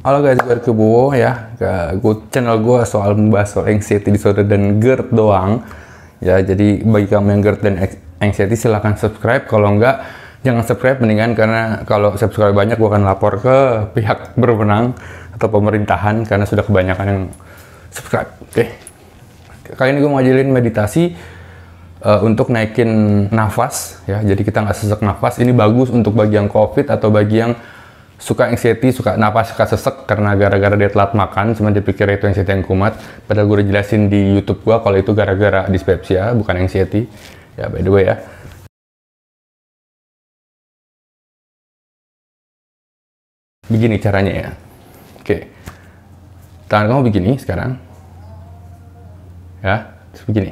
Halo guys, gue ya. ke Bowo ya. Gue channel gue soal membahas soal anxiety disorder dan GERD doang. Ya, jadi bagi kamu yang GERD dan anxiety silahkan subscribe. Kalau enggak, jangan subscribe mendingan karena kalau subscribe banyak gue akan lapor ke pihak berwenang atau pemerintahan karena sudah kebanyakan yang subscribe. Oke. Okay. Kali ini gue mau ngajarin meditasi uh, untuk naikin nafas ya. Jadi kita nggak sesak nafas. Ini bagus untuk bagi yang COVID atau bagi yang suka anxiety, suka napas, suka sesek karena gara-gara dia telat makan, cuma dipikir itu anxiety yang kumat. Padahal gue udah jelasin di YouTube gue kalau itu gara-gara dispepsia, bukan anxiety. Ya by the way ya. Begini caranya ya. Oke. Tangan kamu begini sekarang. Ya, terus begini.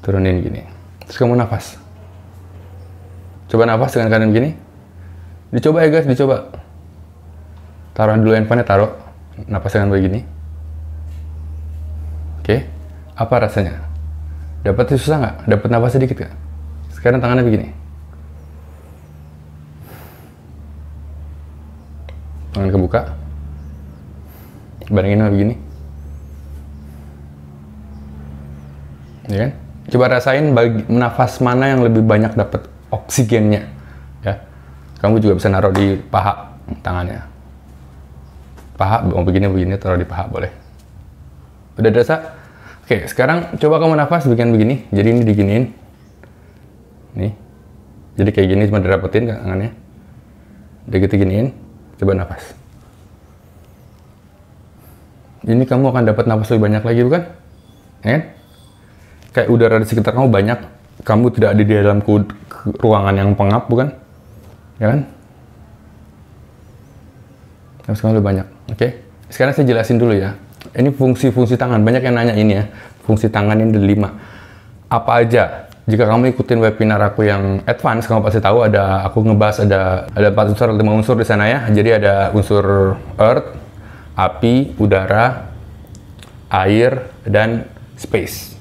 Turunin gini. Terus kamu nafas. Coba nafas dengan kalian begini. Dicoba ya guys, dicoba. Taruh dulu handphonenya, taruh. Napas dengan begini. Oke, okay. apa rasanya? Dapat susah nggak? Dapat napas sedikit nggak? Sekarang tangannya begini. Tangan kebuka. Bandingin sama begini. Ya kan? Coba rasain bagi, nafas mana yang lebih banyak dapat oksigennya. Kamu juga bisa naruh di paha tangannya. Paha mau begini-begini taruh di paha boleh. Udah dasa Oke, sekarang coba kamu nafas bikin begini. Jadi ini diginiin. Nih. Jadi kayak gini cuma dirapetin tangannya. Udah gitu giniin. Coba nafas. Ini kamu akan dapat nafas lebih banyak lagi bukan? Ya kan? Kayak udara di sekitar kamu banyak, kamu tidak ada di dalam ruangan yang pengap bukan? ya kan? Harus kamu lebih banyak, oke? Okay? Sekarang saya jelasin dulu ya. Ini fungsi-fungsi tangan, banyak yang nanya ini ya. Fungsi tangan ini ada lima. Apa aja? Jika kamu ikutin webinar aku yang advance, kamu pasti tahu ada aku ngebahas ada ada empat unsur, lima unsur di sana ya. Jadi ada unsur earth, api, udara, air, dan space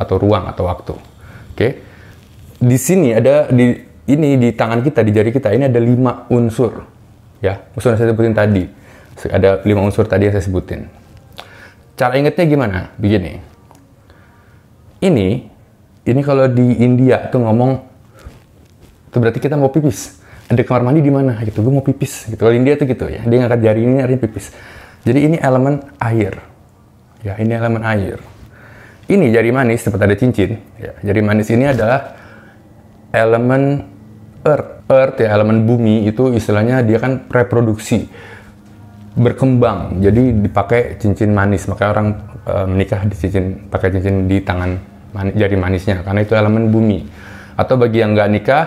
atau ruang atau waktu. Oke. Okay? Di sini ada di ini di tangan kita, di jari kita, ini ada lima unsur. Ya, unsur yang saya sebutin tadi. Ada lima unsur tadi yang saya sebutin. Cara ingetnya gimana? Begini. Ini, ini kalau di India itu ngomong, itu berarti kita mau pipis. Ada kamar mandi di mana? Gitu, gue mau pipis. Gitu. Kalau India itu gitu ya, dia ngangkat jari ini, nyari pipis. Jadi ini elemen air. Ya, ini elemen air. Ini jari manis, tempat ada cincin. Ya, jari manis ini adalah elemen earth. Earth ya elemen bumi itu istilahnya dia kan reproduksi berkembang. Jadi dipakai cincin manis, makanya orang e, menikah di cincin pakai cincin di tangan mani, jari manisnya karena itu elemen bumi. Atau bagi yang nggak nikah,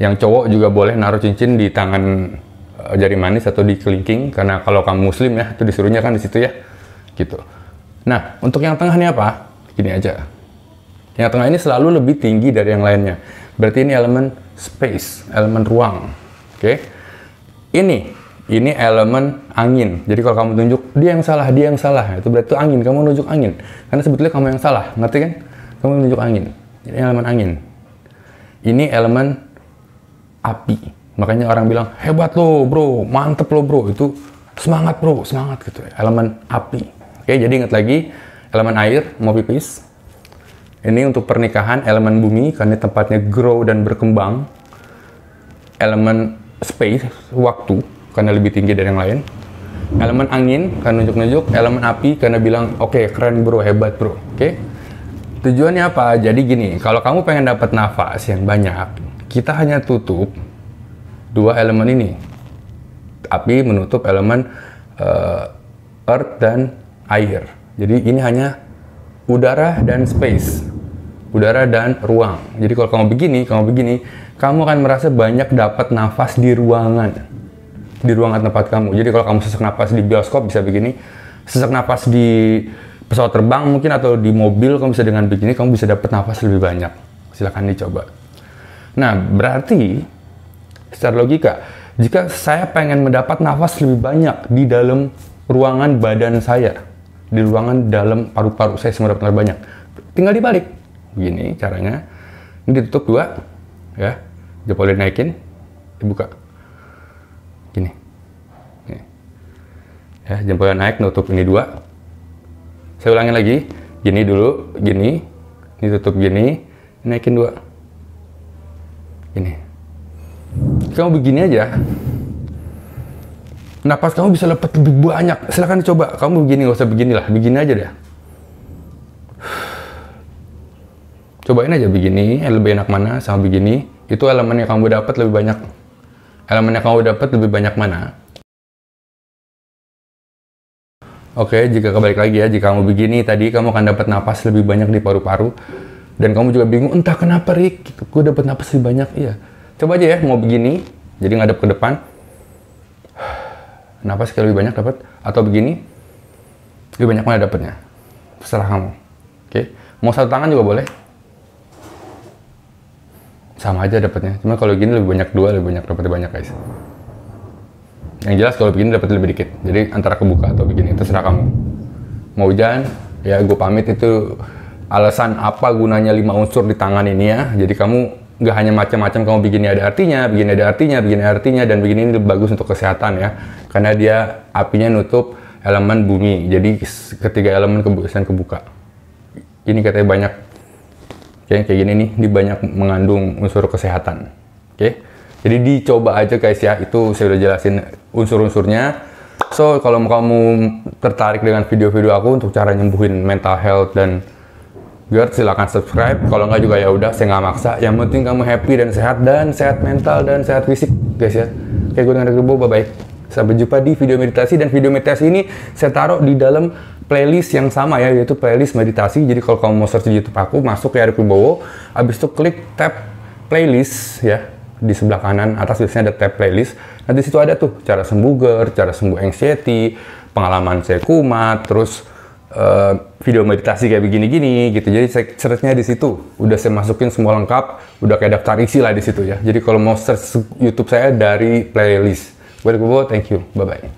yang cowok juga boleh naruh cincin di tangan e, jari manis atau di kelingking karena kalau kamu muslim ya itu disuruhnya kan di situ ya. Gitu. Nah, untuk yang tengah ini apa? Gini aja. Yang tengah ini selalu lebih tinggi dari yang lainnya. Berarti ini elemen space, elemen ruang. Oke. Okay? Ini ini elemen angin. Jadi kalau kamu tunjuk dia yang salah, dia yang salah, itu berarti itu angin. Kamu nunjuk angin. Karena sebetulnya kamu yang salah, ngerti kan? Kamu nunjuk angin. Ini elemen angin. Ini elemen api. Makanya orang bilang hebat lo, bro, mantep lo, bro. Itu semangat, bro, semangat gitu. Ya. Elemen api. Oke, jadi ingat lagi elemen air mau pipis, ini untuk pernikahan elemen bumi karena tempatnya grow dan berkembang. Elemen space, waktu, karena lebih tinggi dari yang lain. Elemen angin, karena nunjuk-nunjuk. Elemen api, karena bilang, oke okay, keren bro, hebat bro. Oke? Okay? Tujuannya apa? Jadi gini, kalau kamu pengen dapat nafas yang banyak, kita hanya tutup dua elemen ini. Api menutup elemen uh, earth dan air. Jadi ini hanya udara dan space, udara dan ruang. Jadi kalau kamu begini, kamu begini, kamu akan merasa banyak dapat nafas di ruangan, di ruangan tempat kamu. Jadi kalau kamu sesak nafas di bioskop bisa begini, sesak nafas di pesawat terbang mungkin atau di mobil kamu bisa dengan begini, kamu bisa dapat nafas lebih banyak. Silahkan dicoba. Nah, berarti secara logika, jika saya pengen mendapat nafas lebih banyak di dalam ruangan badan saya, di ruangan dalam paru-paru saya sebenarnya banyak. Tinggal dibalik. gini caranya. Ini ditutup dua, ya. jempolnya naikin dibuka. Gini. Ya, jempolnya naik, nutup ini dua. Saya ulangi lagi. Gini dulu, gini. Ini tutup gini, naikin dua. Gini. Kamu begini aja, napas kamu bisa lepas lebih banyak. Silahkan coba. Kamu begini, gak usah begini lah. Begini aja deh. Cobain aja begini, lebih enak mana sama begini. Itu elemen yang kamu dapat lebih banyak. Elemen yang kamu dapat lebih banyak mana. Oke, jika kebalik lagi ya, jika kamu begini tadi, kamu akan dapat napas lebih banyak di paru-paru. Dan kamu juga bingung, entah kenapa Rick, gue gitu. dapat napas lebih banyak. Iya, coba aja ya, mau begini, jadi ngadep ke depan, kenapa sekali lebih banyak dapat atau begini lebih banyak mana dapatnya terserah kamu oke okay? mau satu tangan juga boleh sama aja dapatnya cuma kalau gini lebih banyak dua lebih banyak dapatnya banyak guys yang jelas kalau begini dapat lebih dikit jadi antara kebuka atau begini terserah kamu mau hujan ya gue pamit itu alasan apa gunanya lima unsur di tangan ini ya jadi kamu nggak hanya macam-macam kamu begini ada artinya, begini ada artinya, begini ada artinya, dan begini ini lebih bagus untuk kesehatan ya. Karena dia apinya nutup elemen bumi. Jadi ketiga elemen kebukaan kebuka. Ini katanya banyak kayak kayak gini nih, di banyak mengandung unsur kesehatan. Oke. Okay? Jadi dicoba aja guys ya, itu saya udah jelasin unsur-unsurnya. So, kalau kamu tertarik dengan video-video aku untuk cara nyembuhin mental health dan Guard silahkan subscribe, kalau nggak juga ya udah, saya nggak maksa. Yang penting kamu happy dan sehat dan sehat mental dan sehat fisik, guys ya. Oke, gue dengan Rebo, bye bye. Sampai jumpa di video meditasi dan video meditasi ini saya taruh di dalam playlist yang sama ya, yaitu playlist meditasi. Jadi kalau kamu mau search di YouTube aku, masuk ke ya, Arif Wibowo, habis itu klik tab playlist ya di sebelah kanan atas biasanya ada tab playlist. Nanti situ ada tuh cara sembuh GERD, cara sembuh anxiety, pengalaman saya kumat, terus Eh, video meditasi kayak begini-gini gitu. Jadi searchnya di situ. Udah saya masukin semua lengkap, udah kayak daftar isi lah di situ ya. Jadi kalau mau search YouTube saya dari playlist. Well, thank you. Bye-bye.